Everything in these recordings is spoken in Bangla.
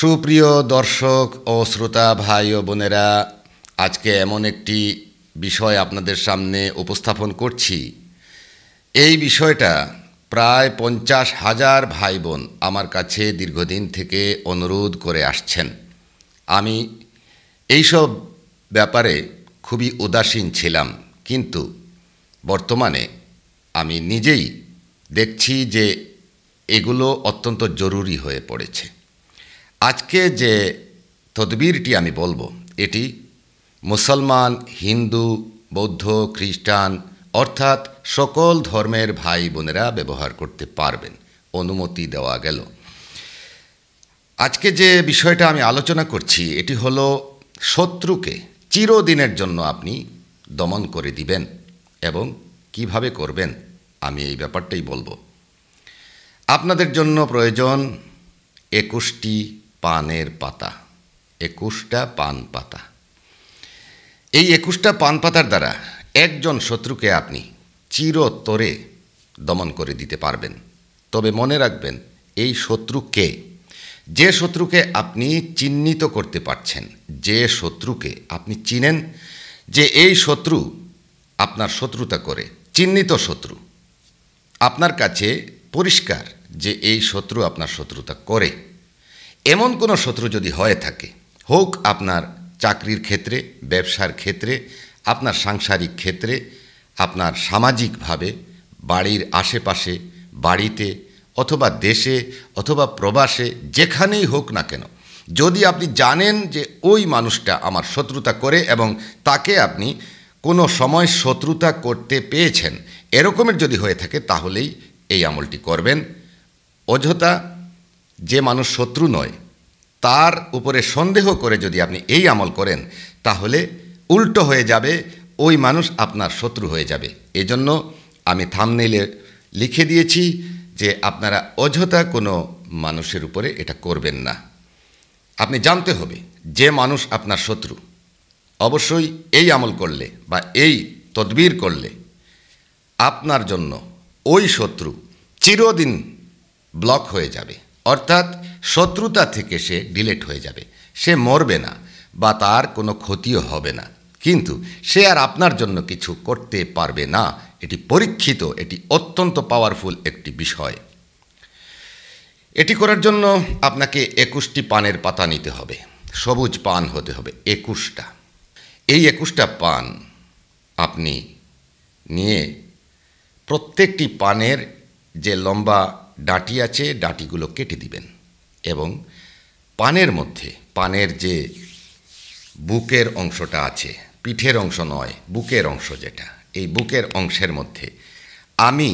সুপ্রিয় দর্শক ও শ্রোতা ভাই ও বোনেরা আজকে এমন একটি বিষয় আপনাদের সামনে উপস্থাপন করছি এই বিষয়টা প্রায় পঞ্চাশ হাজার ভাই বোন আমার কাছে দীর্ঘদিন থেকে অনুরোধ করে আসছেন আমি এইসব ব্যাপারে খুবই উদাসীন ছিলাম কিন্তু বর্তমানে আমি নিজেই দেখছি যে এগুলো অত্যন্ত জরুরি হয়ে পড়েছে আজকে যে তদবিরটি আমি বলবো এটি মুসলমান হিন্দু বৌদ্ধ খ্রিস্টান অর্থাৎ সকল ধর্মের ভাই বোনেরা ব্যবহার করতে পারবেন অনুমতি দেওয়া গেল আজকে যে বিষয়টা আমি আলোচনা করছি এটি হল শত্রুকে চিরদিনের জন্য আপনি দমন করে দিবেন এবং কিভাবে করবেন আমি এই ব্যাপারটাই বলবো আপনাদের জন্য প্রয়োজন একুশটি পানের পাতা একুশটা পান পাতা এই একুশটা পান পাতার দ্বারা একজন শত্রুকে আপনি চিরতরে দমন করে দিতে পারবেন তবে মনে রাখবেন এই শত্রুকে যে শত্রুকে আপনি চিহ্নিত করতে পারছেন যে শত্রুকে আপনি চিনেন যে এই শত্রু আপনার শত্রুতা করে চিহ্নিত শত্রু আপনার কাছে পরিষ্কার যে এই শত্রু আপনার শত্রুতা করে এমন কোনো শত্রু যদি হয়ে থাকে হোক আপনার চাকরির ক্ষেত্রে ব্যবসার ক্ষেত্রে আপনার সাংসারিক ক্ষেত্রে আপনার সামাজিকভাবে বাড়ির আশেপাশে বাড়িতে অথবা দেশে অথবা প্রবাসে যেখানেই হোক না কেন যদি আপনি জানেন যে ওই মানুষটা আমার শত্রুতা করে এবং তাকে আপনি কোনো সময় শত্রুতা করতে পেয়েছেন এরকমের যদি হয়ে থাকে তাহলেই এই আমলটি করবেন অযথা যে মানুষ শত্রু নয় তার উপরে সন্দেহ করে যদি আপনি এই আমল করেন তাহলে উল্টো হয়ে যাবে ওই মানুষ আপনার শত্রু হয়ে যাবে এজন্য আমি থামনেলে লিখে দিয়েছি যে আপনারা অযথা কোনো মানুষের উপরে এটা করবেন না আপনি জানতে হবে যে মানুষ আপনার শত্রু অবশ্যই এই আমল করলে বা এই তদবির করলে আপনার জন্য ওই শত্রু চিরদিন ব্লক হয়ে যাবে অর্থাৎ শত্রুতা থেকে সে ডিলেট হয়ে যাবে সে মরবে না বা তার কোনো ক্ষতিও হবে না কিন্তু সে আর আপনার জন্য কিছু করতে পারবে না এটি পরীক্ষিত এটি অত্যন্ত পাওয়ারফুল একটি বিষয় এটি করার জন্য আপনাকে একুশটি পানের পাতা নিতে হবে সবুজ পান হতে হবে একুশটা এই একুশটা পান আপনি নিয়ে প্রত্যেকটি পানের যে লম্বা ডাটি আছে ডাটিগুলো কেটে দিবেন এবং পানের মধ্যে পানের যে বুকের অংশটা আছে পিঠের অংশ নয় বুকের অংশ যেটা এই বুকের অংশের মধ্যে আমি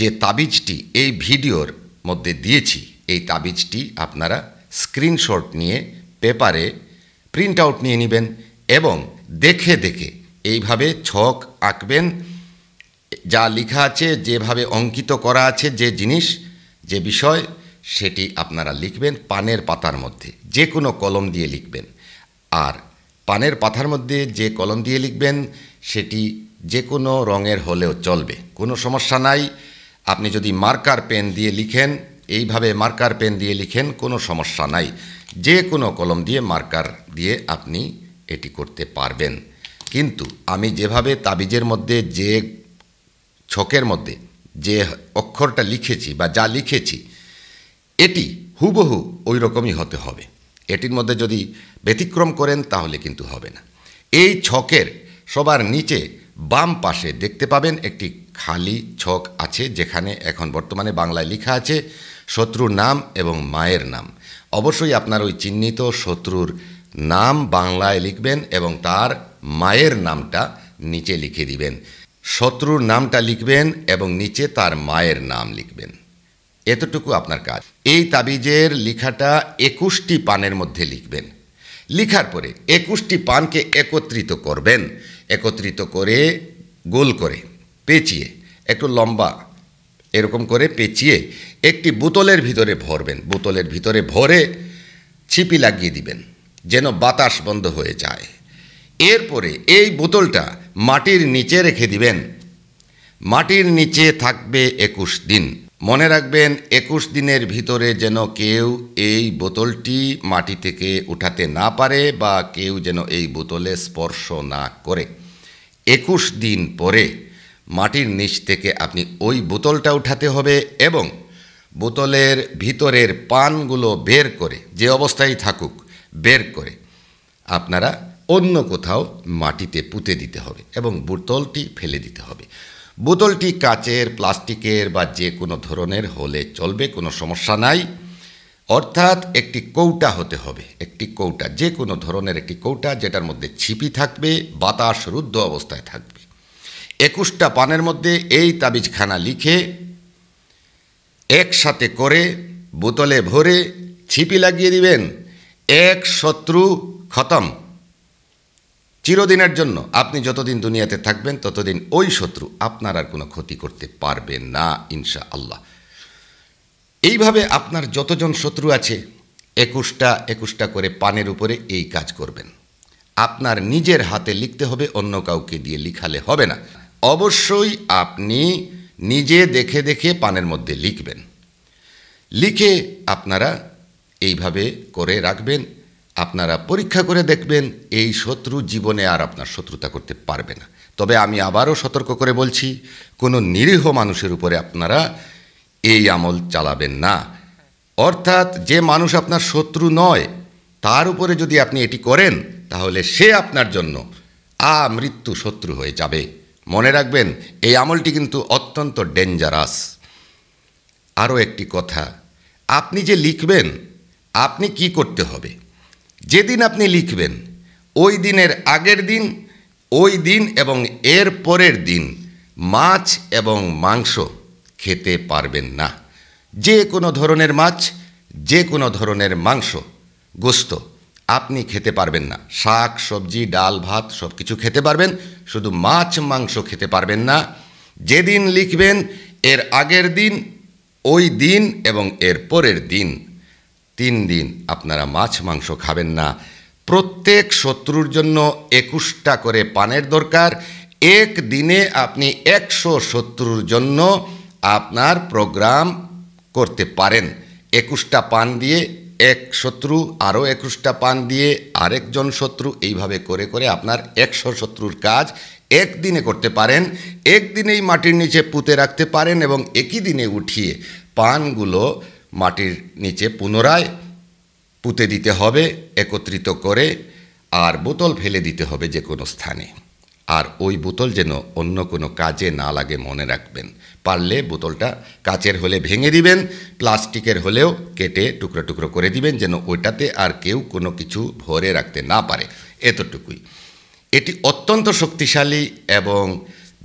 যে তাবিজটি এই ভিডিওর মধ্যে দিয়েছি এই তাবিজটি আপনারা স্ক্রিনশট নিয়ে পেপারে প্রিন্ট আউট নিয়ে নেবেন এবং দেখে দেখে এইভাবে ছক আঁকবেন যা লেখা আছে যেভাবে অঙ্কিত করা আছে যে জিনিস যে বিষয় সেটি আপনারা লিখবেন পানের পাতার মধ্যে যে কোনো কলম দিয়ে লিখবেন আর পানের পাতার মধ্যে যে কলম দিয়ে লিখবেন সেটি যে কোনো রঙের হলেও চলবে কোনো সমস্যা নাই আপনি যদি মার্কার পেন দিয়ে লিখেন এইভাবে মার্কার পেন দিয়ে লিখেন কোনো সমস্যা নাই যে কোনো কলম দিয়ে মার্কার দিয়ে আপনি এটি করতে পারবেন কিন্তু আমি যেভাবে তাবিজের মধ্যে যে ছকের মধ্যে যে অক্ষরটা লিখেছি বা যা লিখেছি এটি হুবহু ওই রকমই হতে হবে এটির মধ্যে যদি ব্যতিক্রম করেন তাহলে কিন্তু হবে না এই ছকের সবার নিচে বাম পাশে দেখতে পাবেন একটি খালি ছক আছে যেখানে এখন বর্তমানে বাংলায় লেখা আছে শত্রুর নাম এবং মায়ের নাম অবশ্যই আপনার ওই চিহ্নিত শত্রুর নাম বাংলায় লিখবেন এবং তার মায়ের নামটা নিচে লিখে দিবেন শত্রুর নামটা লিখবেন এবং নিচে তার মায়ের নাম লিখবেন এতটুকু আপনার কাজ এই তাবিজের লিখাটা একুশটি পানের মধ্যে লিখবেন লিখার পরে একুশটি পানকে একত্রিত করবেন একত্রিত করে গোল করে পেঁচিয়ে একটু লম্বা এরকম করে পেঁচিয়ে একটি বোতলের ভিতরে ভরবেন বোতলের ভিতরে ভরে ছিপি লাগিয়ে দিবেন যেন বাতাস বন্ধ হয়ে যায় এরপরে এই বোতলটা মাটির নিচে রেখে দিবেন মাটির নিচে থাকবে একুশ দিন মনে রাখবেন একুশ দিনের ভিতরে যেন কেউ এই বোতলটি মাটি থেকে উঠাতে না পারে বা কেউ যেন এই বোতলে স্পর্শ না করে একুশ দিন পরে মাটির নিচ থেকে আপনি ওই বোতলটা উঠাতে হবে এবং বোতলের ভিতরের পানগুলো বের করে যে অবস্থায় থাকুক বের করে আপনারা অন্য কোথাও মাটিতে পুঁতে দিতে হবে এবং বোতলটি ফেলে দিতে হবে বোতলটি কাচের প্লাস্টিকের বা যে কোনো ধরনের হলে চলবে কোনো সমস্যা নাই অর্থাৎ একটি কৌটা হতে হবে একটি কৌটা যে কোনো ধরনের একটি কৌটা যেটার মধ্যে ছিপি থাকবে বাতাস রুদ্ধ অবস্থায় থাকবে একুশটা পানের মধ্যে এই তাবিজখানা লিখে একসাথে করে বোতলে ভরে ছিপি লাগিয়ে দিবেন এক শত্রু খতম চিরদিনের জন্য আপনি যতদিন দুনিয়াতে থাকবেন ততদিন ওই শত্রু আপনার আর কোনো ক্ষতি করতে পারবে না ইনশা আল্লাহ এইভাবে আপনার যতজন শত্রু আছে একুশটা একুশটা করে পানের উপরে এই কাজ করবেন আপনার নিজের হাতে লিখতে হবে অন্য কাউকে দিয়ে লিখালে হবে না অবশ্যই আপনি নিজে দেখে দেখে পানের মধ্যে লিখবেন লিখে আপনারা এইভাবে করে রাখবেন আপনারা পরীক্ষা করে দেখবেন এই শত্রু জীবনে আর আপনার শত্রুতা করতে পারবে না তবে আমি আবারও সতর্ক করে বলছি কোনো নিরীহ মানুষের উপরে আপনারা এই আমল চালাবেন না অর্থাৎ যে মানুষ আপনার শত্রু নয় তার উপরে যদি আপনি এটি করেন তাহলে সে আপনার জন্য আ মৃত্যু শত্রু হয়ে যাবে মনে রাখবেন এই আমলটি কিন্তু অত্যন্ত ডেঞ্জারাস আরও একটি কথা আপনি যে লিখবেন আপনি কি করতে হবে যেদিন আপনি লিখবেন ওই দিনের আগের দিন ওই দিন এবং এর পরের দিন মাছ এবং মাংস খেতে পারবেন না যে কোনো ধরনের মাছ যে কোনো ধরনের মাংস গোস্ত আপনি খেতে পারবেন না শাক সবজি ডাল ভাত সব কিছু খেতে পারবেন শুধু মাছ মাংস খেতে পারবেন না যেদিন লিখবেন এর আগের দিন ওই দিন এবং এর পরের দিন তিন দিন আপনারা মাছ মাংস খাবেন না প্রত্যেক শত্রুর জন্য একুশটা করে পানের দরকার এক দিনে আপনি একশো শত্রুর জন্য আপনার প্রোগ্রাম করতে পারেন একুশটা পান দিয়ে এক শত্রু আরও একুশটা পান দিয়ে আরেকজন শত্রু এইভাবে করে করে আপনার একশো শত্রুর কাজ একদিনে করতে পারেন একদিনেই মাটির নিচে পুঁতে রাখতে পারেন এবং একই দিনে উঠিয়ে পানগুলো মাটির নিচে পুনরায় পুঁতে দিতে হবে একত্রিত করে আর বোতল ফেলে দিতে হবে যে কোনো স্থানে আর ওই বোতল যেন অন্য কোনো কাজে না লাগে মনে রাখবেন পারলে বোতলটা কাচের হলে ভেঙে দিবেন প্লাস্টিকের হলেও কেটে টুকরো টুকরো করে দিবেন যেন ওইটাতে আর কেউ কোনো কিছু ভরে রাখতে না পারে এতটুকুই এটি অত্যন্ত শক্তিশালী এবং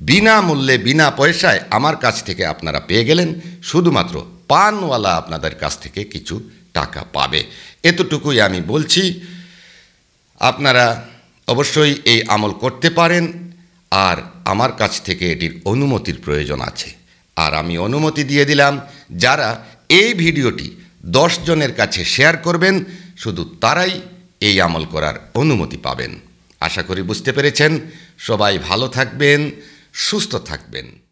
বিনামূল্যে বিনা পয়সায় আমার কাছ থেকে আপনারা পেয়ে গেলেন শুধুমাত্র পানওয়ালা আপনাদের কাছ থেকে কিছু টাকা পাবে এতটুকুই আমি বলছি আপনারা অবশ্যই এই আমল করতে পারেন আর আমার কাছ থেকে এটির অনুমতির প্রয়োজন আছে আর আমি অনুমতি দিয়ে দিলাম যারা এই ভিডিওটি দশ জনের কাছে শেয়ার করবেন শুধু তারাই এই আমল করার অনুমতি পাবেন আশা করি বুঝতে পেরেছেন সবাই ভালো থাকবেন সুস্থ থাকবেন